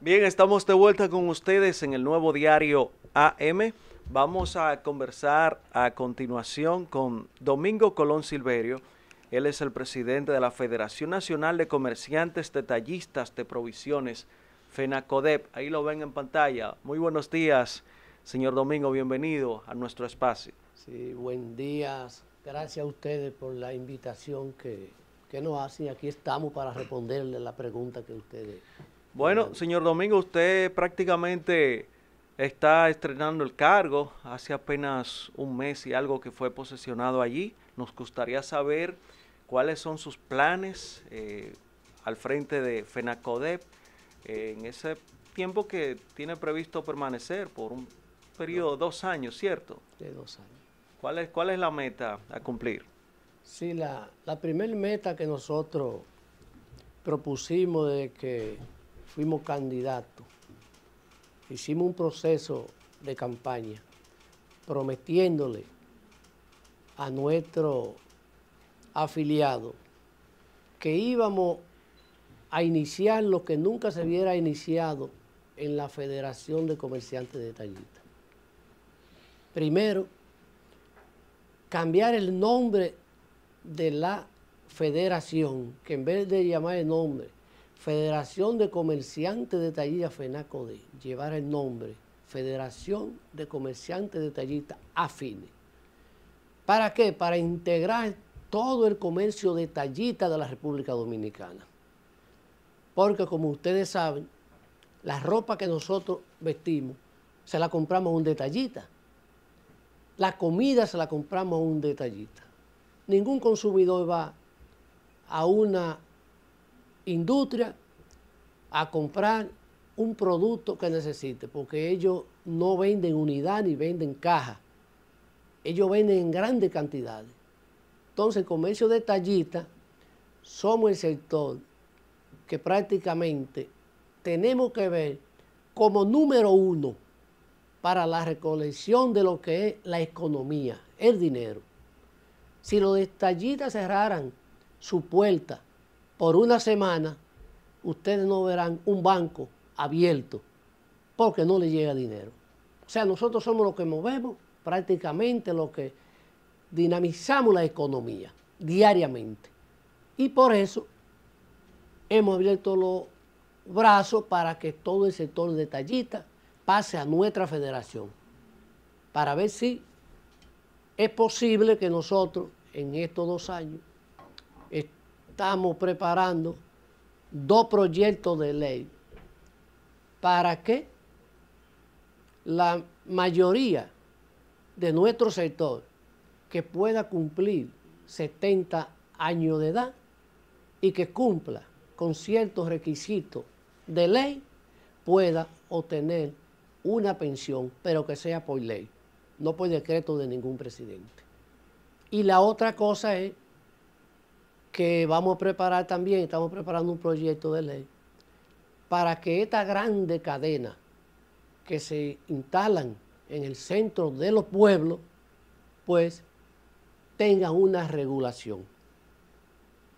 Bien, estamos de vuelta con ustedes en el nuevo diario AM. Vamos a conversar a continuación con Domingo Colón Silverio. Él es el presidente de la Federación Nacional de Comerciantes Detallistas de Provisiones, FENACODEP. Ahí lo ven en pantalla. Muy buenos días, señor Domingo. Bienvenido a nuestro espacio. Sí, buen día. Gracias a ustedes por la invitación que, que nos hacen. Aquí estamos para responderle la pregunta que ustedes bueno, señor Domingo, usted prácticamente está estrenando el cargo hace apenas un mes y algo que fue posesionado allí. Nos gustaría saber cuáles son sus planes eh, al frente de FENACODEP eh, en ese tiempo que tiene previsto permanecer por un periodo de dos años, ¿cierto? De dos años. ¿Cuál es, cuál es la meta a cumplir? Sí, la, la primera meta que nosotros propusimos de que fuimos candidatos, hicimos un proceso de campaña prometiéndole a nuestro afiliado que íbamos a iniciar lo que nunca se hubiera iniciado en la Federación de Comerciantes de Tallita. Primero, cambiar el nombre de la federación, que en vez de llamar el nombre Federación de Comerciantes de Detallistas FENACODE, llevar el nombre Federación de Comerciantes Detallistas AFINE. ¿Para qué? Para integrar todo el comercio detallista de la República Dominicana. Porque como ustedes saben, la ropa que nosotros vestimos se la compramos a un detallita. La comida se la compramos a un detallista. Ningún consumidor va a una industria a comprar un producto que necesite, porque ellos no venden unidad ni venden caja, ellos venden en grandes cantidades. Entonces, comercio comercio detallista somos el sector que prácticamente tenemos que ver como número uno para la recolección de lo que es la economía, el dinero. Si los detallistas cerraran su puerta por una semana ustedes no verán un banco abierto porque no le llega dinero. O sea, nosotros somos los que movemos prácticamente los que dinamizamos la economía diariamente. Y por eso hemos abierto los brazos para que todo el sector detallista pase a nuestra federación, para ver si es posible que nosotros en estos dos años estamos preparando dos proyectos de ley para que la mayoría de nuestro sector que pueda cumplir 70 años de edad y que cumpla con ciertos requisitos de ley pueda obtener una pensión, pero que sea por ley, no por decreto de ningún presidente. Y la otra cosa es que vamos a preparar también, estamos preparando un proyecto de ley para que esta grande cadena que se instalan en el centro de los pueblos, pues tenga una regulación.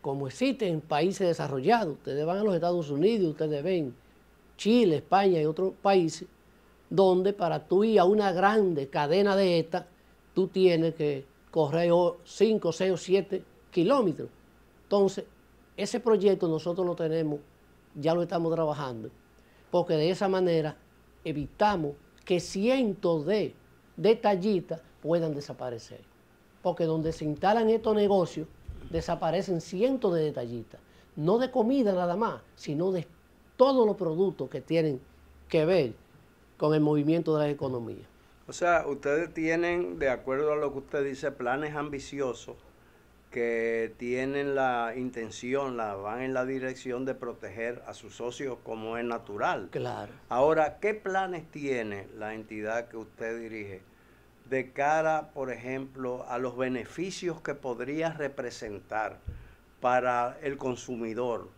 Como existe en países desarrollados, ustedes van a los Estados Unidos, ustedes ven Chile, España y otros países, donde para tú ir a una grande cadena de estas tú tienes que correr 5, 6 o 7 kilómetros. Entonces, ese proyecto nosotros lo tenemos, ya lo estamos trabajando, porque de esa manera evitamos que cientos de detallitas puedan desaparecer. Porque donde se instalan estos negocios, desaparecen cientos de detallitas. No de comida nada más, sino de todos los productos que tienen que ver con el movimiento de la economía. O sea, ustedes tienen, de acuerdo a lo que usted dice, planes ambiciosos que tienen la intención, la van en la dirección de proteger a sus socios como es natural. Claro. Ahora, ¿qué planes tiene la entidad que usted dirige de cara, por ejemplo, a los beneficios que podría representar para el consumidor?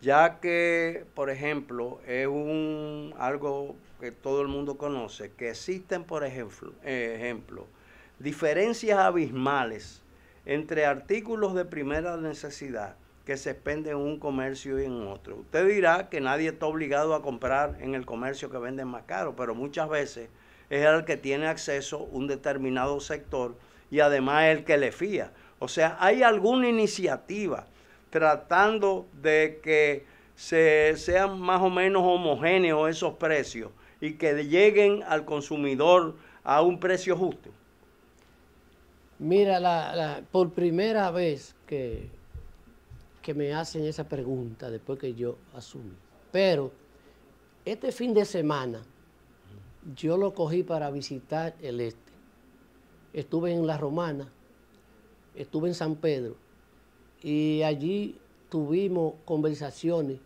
Ya que, por ejemplo, es un algo que todo el mundo conoce, que existen, por ejemplo, ejemplo diferencias abismales entre artículos de primera necesidad que se expenden en un comercio y en otro. Usted dirá que nadie está obligado a comprar en el comercio que venden más caro, pero muchas veces es el que tiene acceso un determinado sector y además el que le fía. O sea, hay alguna iniciativa tratando de que se sean más o menos homogéneos esos precios y que lleguen al consumidor a un precio justo. Mira, por primera vez que, que me hacen esa pregunta después que yo asumí. Pero este fin de semana yo lo cogí para visitar el este. Estuve en La Romana, estuve en San Pedro y allí tuvimos conversaciones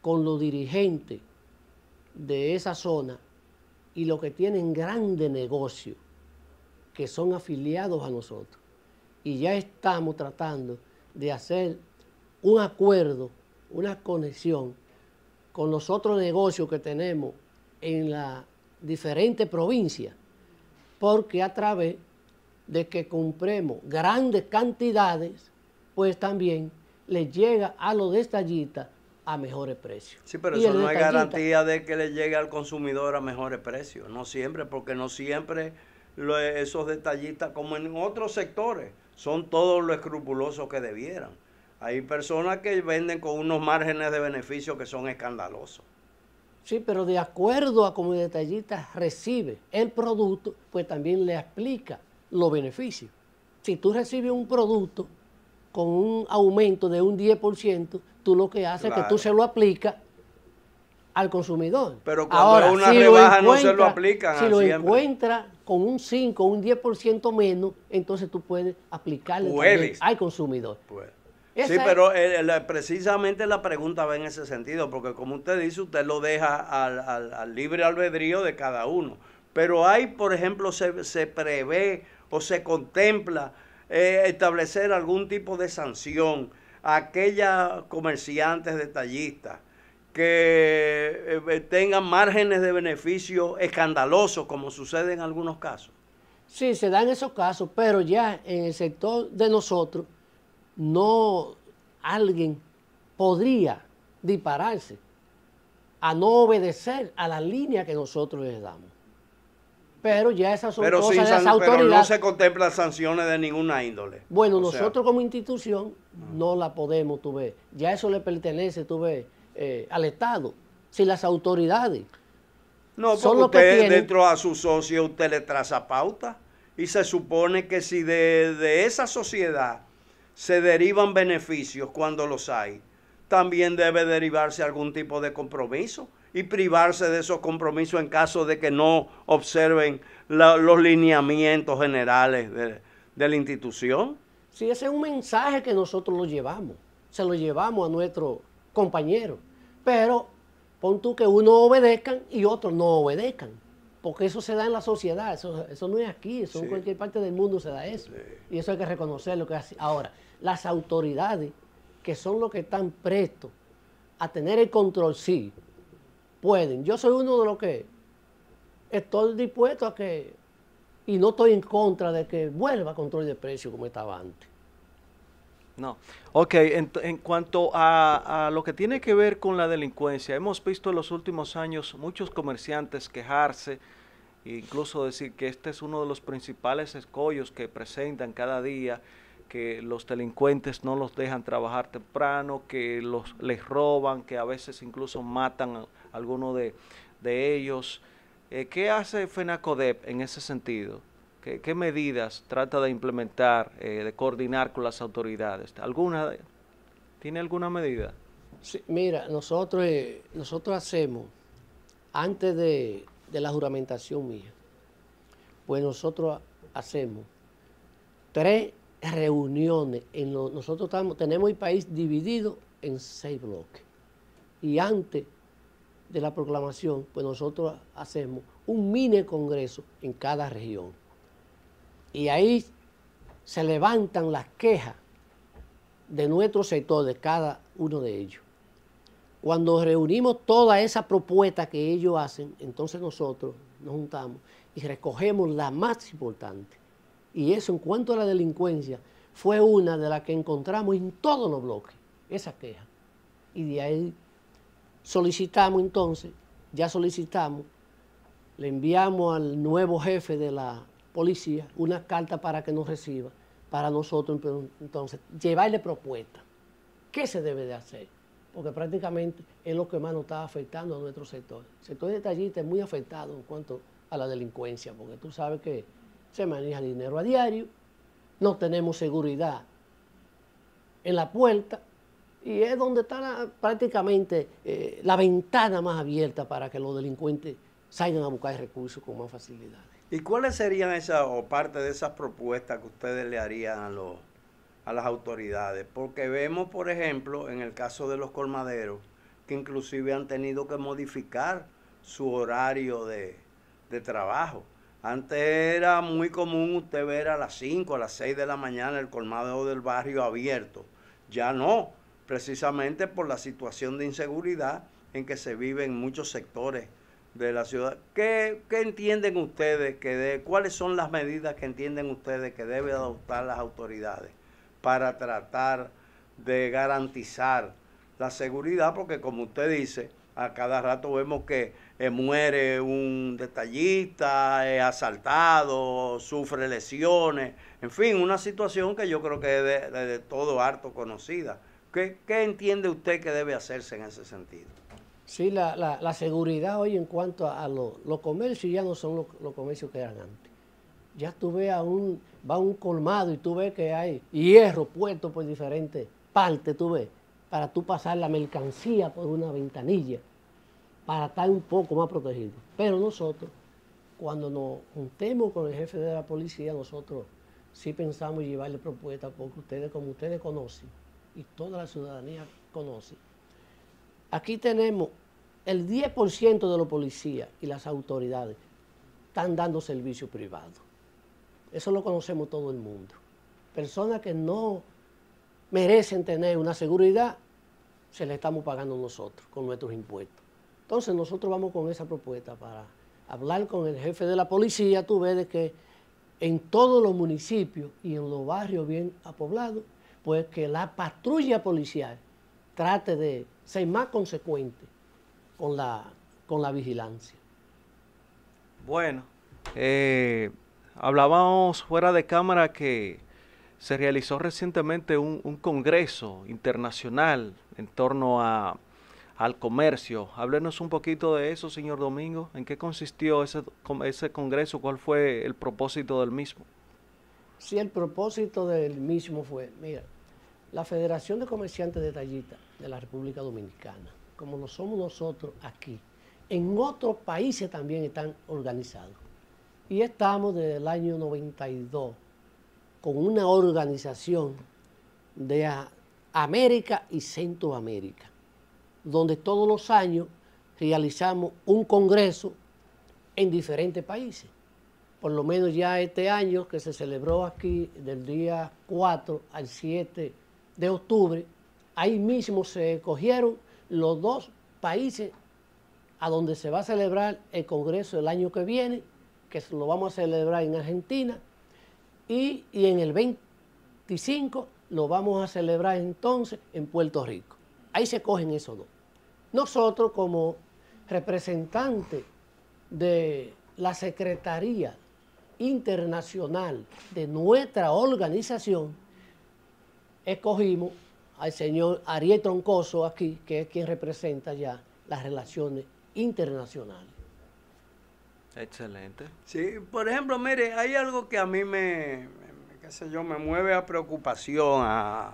con los dirigentes de esa zona y lo que tienen grandes negocios que son afiliados a nosotros. Y ya estamos tratando de hacer un acuerdo, una conexión con los otros negocios que tenemos en la diferente provincia, porque a través de que compremos grandes cantidades, pues también les llega a los detallistas a mejores precios. Sí, pero eso no es garantía de que le llegue al consumidor a mejores precios, no siempre, porque no siempre esos detallistas como en otros sectores. Son todos los escrupulosos que debieran. Hay personas que venden con unos márgenes de beneficio que son escandalosos. Sí, pero de acuerdo a como el detallista recibe el producto, pues también le aplica los beneficios. Si tú recibes un producto con un aumento de un 10%, tú lo que haces es que tú se lo aplicas al consumidor. Pero cuando es una rebaja no se lo aplican. Si lo siempre. encuentra con un 5 o un 10% menos, entonces tú puedes aplicarle hay al consumidor. Sí, pero eh, eh, precisamente la pregunta va en ese sentido, porque como usted dice, usted lo deja al, libre albedrío de cada uno. Pero hay, por ejemplo, se, prevé o se contempla eh, establecer algún tipo de sanción a aquellas comerciantes detallistas que eh, tengan márgenes de beneficio escandalosos, como sucede en algunos casos. Sí, se dan esos casos, pero ya en el sector de nosotros, no alguien podría dispararse a no obedecer a la línea que nosotros les damos. Pero ya esas son cosas de autoridades. Pero no se contemplan sanciones de ninguna índole. Bueno, nosotros como institución no la podemos, tú ves. Ya eso le pertenece, tú ves, eh, al Estado, si las autoridades. No, porque que dentro a su socio usted le traza pauta y se supone que si de, esa sociedad se derivan beneficios cuando los hay, también debe derivarse algún tipo de compromiso y privarse de esos compromisos en caso de que no observen los lineamientos generales de, de, la institución. Sí, ese es un mensaje que nosotros lo llevamos, se lo llevamos a nuestro compañeros. Pero pon tú que unos obedezcan y otros no obedezcan. Porque eso se da en la sociedad, eso, no es aquí, eso en cualquier parte del mundo se da eso. Y eso hay que reconocerlo. Que Ahora, las autoridades, que son los que están prestos a tener el control, sí, pueden. Yo soy uno de los que estoy dispuesto a que, y no estoy en contra de que vuelva control de precio como estaba antes. No. Ok, en, cuanto a, lo que tiene que ver con la delincuencia, hemos visto en los últimos años muchos comerciantes quejarse, e incluso decir que este es uno de los principales escollos que presentan cada día, que los delincuentes no los dejan trabajar temprano, que los, les roban, que a veces incluso matan a alguno de, ellos. Eh, ¿Qué hace FENACODEP en ese sentido? ¿Qué, medidas trata de implementar, eh, de coordinar con las autoridades? ¿Alguna, ¿Tiene alguna medida? Sí, mira, nosotros, eh, nosotros hacemos, antes de, la juramentación mía, pues nosotros hacemos tres reuniones. En nosotros estamos, tenemos el país dividido en seis bloques. Y antes de la proclamación, pues nosotros hacemos un mini congreso en cada región. Y ahí se levantan las quejas de nuestro sector, de cada uno de ellos. Cuando reunimos toda esa propuesta que ellos hacen, entonces nosotros nos juntamos y recogemos la más importante. Y eso en cuanto a la delincuencia, fue una de las que encontramos en todos los bloques, esa queja. Y de ahí solicitamos entonces, ya solicitamos, le enviamos al nuevo jefe de la policía una carta para que nos reciba, para nosotros entonces llevarle propuesta. ¿Qué se debe de hacer? Porque prácticamente es lo que más nos está afectando a nuestro sector. El sector detallista es muy afectado en cuanto a la delincuencia, porque tú sabes que se maneja dinero a diario, no tenemos seguridad en la puerta y es donde está prácticamente eh, la ventana más abierta para que los delincuentes salgan a buscar recursos con más facilidad. ¿Y cuáles serían esas o parte de esas propuestas que ustedes le harían a, las autoridades? Porque vemos, por ejemplo, en el caso de los colmaderos, que inclusive han tenido que modificar su horario de, trabajo. Antes era muy común usted ver a las 5, a las 6 de la mañana el colmado del barrio abierto. Ya no, precisamente por la situación de inseguridad en que se vive muchos sectores de la ciudad. ¿Qué, entienden ustedes que de, cuáles son las medidas que entienden ustedes que deben adoptar las autoridades para tratar de garantizar la seguridad? Porque como usted dice, a cada rato vemos que eh, muere un detallista, es asaltado, sufre lesiones, en fin, una situación que yo creo que es de, de, todo harto conocida. ¿Qué, ¿Qué entiende usted que debe hacerse en ese sentido? Sí, la, seguridad hoy en cuanto a, los comercios ya no son los comercios que eran antes. Ya tú ves a un, va un colmado y tú ves que hay hierro puesto por diferentes partes, tú ves, para tú pasar la mercancía por una ventanilla, para estar un poco más protegido. Pero nosotros, cuando nos juntemos con el jefe de la policía, nosotros sí pensamos llevarle propuestas, porque ustedes, como ustedes conocen, y toda la ciudadanía conoce, Aquí tenemos el 10% de los policías y las autoridades están dando servicio privado. Eso lo conocemos todo el mundo. Personas que no merecen tener una seguridad, se la estamos pagando nosotros con nuestros impuestos. Entonces nosotros vamos con esa propuesta para hablar con el jefe de la policía, tú ves que en todos los municipios y en los barrios bien apoblados, pues que la patrulla policial trate de ser más consecuente con la, con la vigilancia. Bueno, eh, hablábamos fuera de cámara que se realizó recientemente un, congreso internacional en torno al comercio. Háblenos un poquito de eso, señor Domingo. ¿En qué consistió ese, ese congreso? ¿Cuál fue el propósito del mismo? Sí, el propósito del mismo fue, mira, la Federación de Comerciantes de Tallita de la República Dominicana, como lo somos nosotros aquí, en otros países también están organizados. Y estamos desde el año 92 con una organización de América y Centroamérica, donde todos los años realizamos un congreso en diferentes países. Por lo menos ya este año que se celebró aquí del día 4 al 7 de octubre, Ahí mismo se cogieron los dos países a donde se va a celebrar el Congreso el año que viene, que lo vamos a celebrar en Argentina, y, y en el 25 lo vamos a celebrar entonces en Puerto Rico. Ahí se cogen esos dos. Nosotros como representantes de la Secretaría Internacional de nuestra organización, escogimos al señor Ariel Troncoso aquí, que es quien representa ya las relaciones internacionales. Excelente. Sí, por ejemplo, mire, hay algo que a mí me, qué sé yo, me mueve a preocupación, a,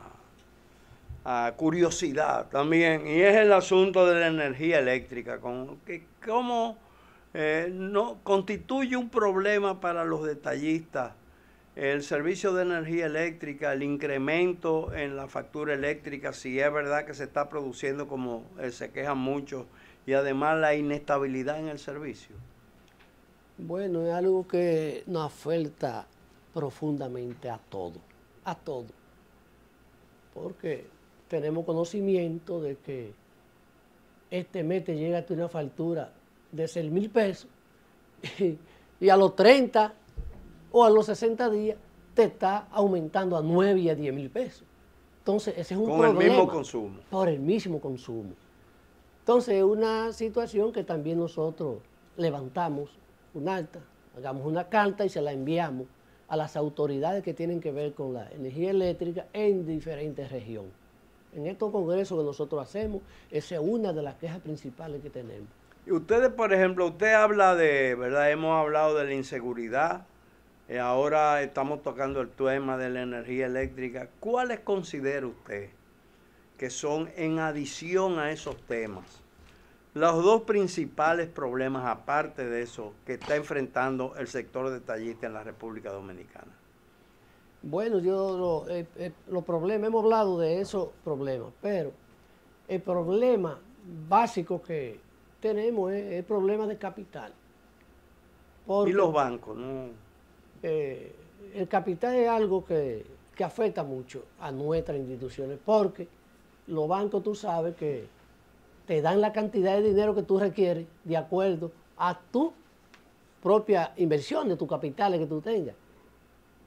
curiosidad también, y es el asunto de la energía eléctrica, con que cómo eh, no constituye un problema para los detallistas el servicio de energía eléctrica, el incremento en la factura eléctrica, si es verdad que se está produciendo como eh, se quejan muchos, y además la inestabilidad en el servicio? Bueno, es algo que nos afecta profundamente a todos a todos porque tenemos conocimiento de que este mes te llega a una factura de 6 mil pesos y, y a los 30 o a los 60 días te está aumentando a 9 y a 10 mil pesos. Entonces, ese es un problema. Por el mismo consumo. Por el mismo consumo. Entonces, es una situación que también nosotros levantamos un alta, hagamos una carta y se la enviamos a las autoridades que tienen que ver con la energía eléctrica en diferentes regiones. En estos congresos que nosotros hacemos, esa es una de las quejas principales que tenemos. Y ustedes, por ejemplo, usted habla de, ¿verdad? Hemos hablado de la inseguridad, eh, ahora estamos tocando el tema de la energía eléctrica. ¿Cuáles considera usted que son en adición a esos temas? Los dos principales problemas, aparte de eso, que está enfrentando el sector detallista en la República Dominicana. Bueno, yo eh, eh, los problemas, hemos hablado de esos problemas, pero el problema básico que tenemos es el problema de capital. y los bancos, ¿no? Eh, el capital es algo que, afecta mucho a nuestras instituciones, porque los bancos tú sabes que te dan la cantidad de dinero que tú requieres de acuerdo a tu propia inversión de tus capitales que tú tengas.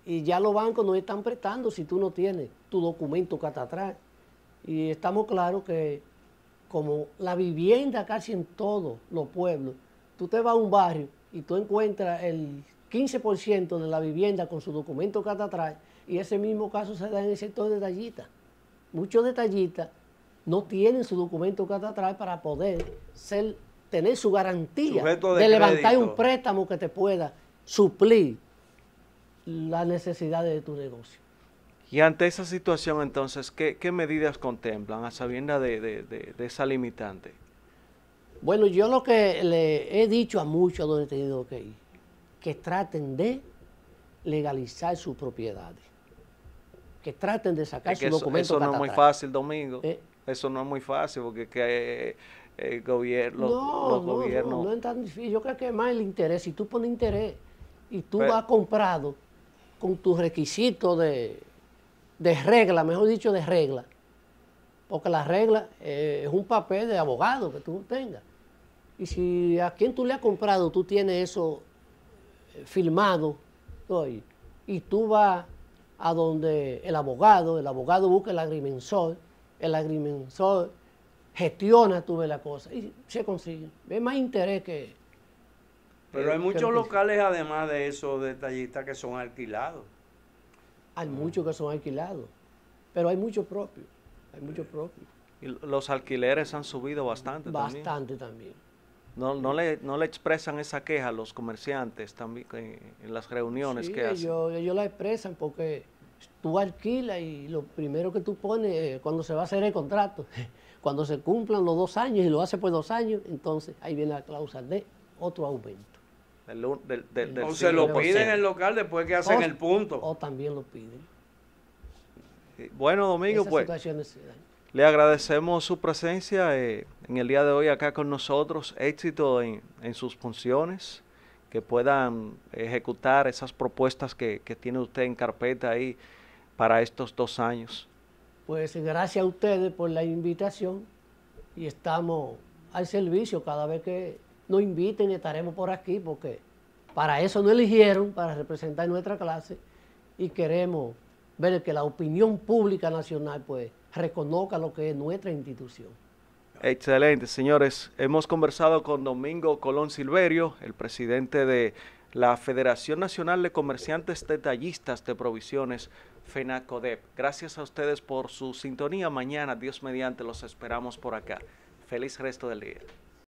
Y ya los bancos no están prestando si tú no tienes tu documento atrás. Y estamos claros que como la vivienda casi en todos los pueblos, tú te vas a un barrio y tú encuentras el 15% de la vivienda con su documento catastral y ese mismo caso se da en el sector de Tallita. Muchos detallistas no tienen su documento catastral para poder ser, tener su garantía de, levantar un préstamo que te pueda suplir las necesidades de tu negocio. Y ante esa situación, entonces, ¿qué, medidas contemplan a sabienda de, de, esa limitante? Bueno, yo lo que le he dicho a muchos donde he tenido que ir, que traten de legalizar sus propiedades, que traten de sacar que su documento. Eso, no es muy fácil, Domingo. Eh. Eso no es muy fácil porque eh, el gobierno, no, los no, gobiernos... No, es tan difícil. Yo creo que es más el interés. Si tú pones interés y tú has comprado con tus requisitos de, regla, mejor dicho, de regla, porque la regla eh, es un papel de abogado que tú tengas. Y si a quien tú le has comprado, tú tienes eso filmado. Y, tú vas a donde el abogado, el abogado busca el agrimensor, el agrimensor gestiona, tú ves la cosa y se consigue. ve más interés que... Pero hay muchos locales, además de esos detallistas, que son alquilados. Hay ah. muchos que son alquilados, pero hay muchos propios, hay muchos propios. Y los alquileres han subido bastante, bastante también. Bastante también. No, no, le, no le expresan esa queja a los comerciantes también en las reuniones que hacen. Ellos, ellos la expresan porque tú alquilas y lo primero que tú pones eh, cuando se va a hacer el contrato, cuando se cumplan los dos años y lo hace por dos años, entonces ahí viene la cláusula de otro aumento. o se lo piden en el local después que hacen el punto. O también lo piden. Bueno, Domingo, pues. Le agradecemos su presencia eh, en el día de hoy acá con nosotros, éxito en, sus funciones, que puedan ejecutar esas propuestas que, que, tiene usted en carpeta ahí para estos dos años. Pues gracias a ustedes por la invitación y estamos al servicio. Cada vez que nos inviten estaremos por aquí porque para eso nos eligieron, para representar nuestra clase y queremos ver que la opinión pública nacional pues reconozca lo que es nuestra institución. Excelente, señores. Hemos conversado con Domingo Colón Silverio, el presidente de la Federación Nacional de Comerciantes Detallistas de Provisiones, FENACODEP. Gracias a ustedes por su sintonía. Mañana, Dios mediante, los esperamos por acá. Feliz resto del día.